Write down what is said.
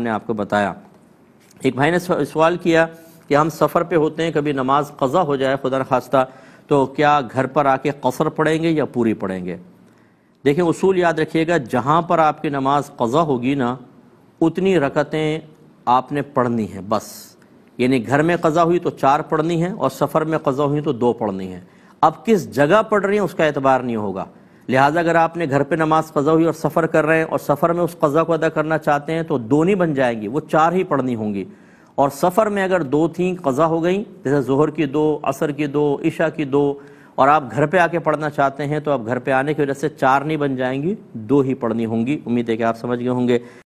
हमने आपको बताया एक भाई ने सवाल किया कि हम सफ़र पे होते हैं कभी नमाज कज़ा हो जाए खुदा खास्ता तो क्या घर पर आके कसर पढ़ेंगे या पूरी पढ़ेंगे देखें उसूल याद रखिएगा जहाँ पर आपकी नमाज कज़ा होगी ना उतनी रकतें आपने पढ़नी हैं बस यानी घर में कज़ा हुई तो चार पढ़नी है और सफ़र में कज़ा हुई तो दो पढ़नी है अब किस जगह पढ़ रही हैं उसका एतबार नहीं होगा लिहाजा अगर आपने घर पे नमाज कज़ा हुई और सफ़र कर रहे हैं और सफ़र में उस कज़ा को अदा करना चाहते हैं तो दो नहीं बन जाएंगी वो चार ही पढ़नी होंगी और सफ़र में अगर दो थी कज़ा हो गई जैसे जहर की दो असर की दो ईशा की दो और आप घर पे आके पढ़ना चाहते हैं तो आप घर पे आने की वजह से चार नहीं बन जाएंगी दो ही पढ़नी होंगी उम्मीद है कि आप समझ गए होंगे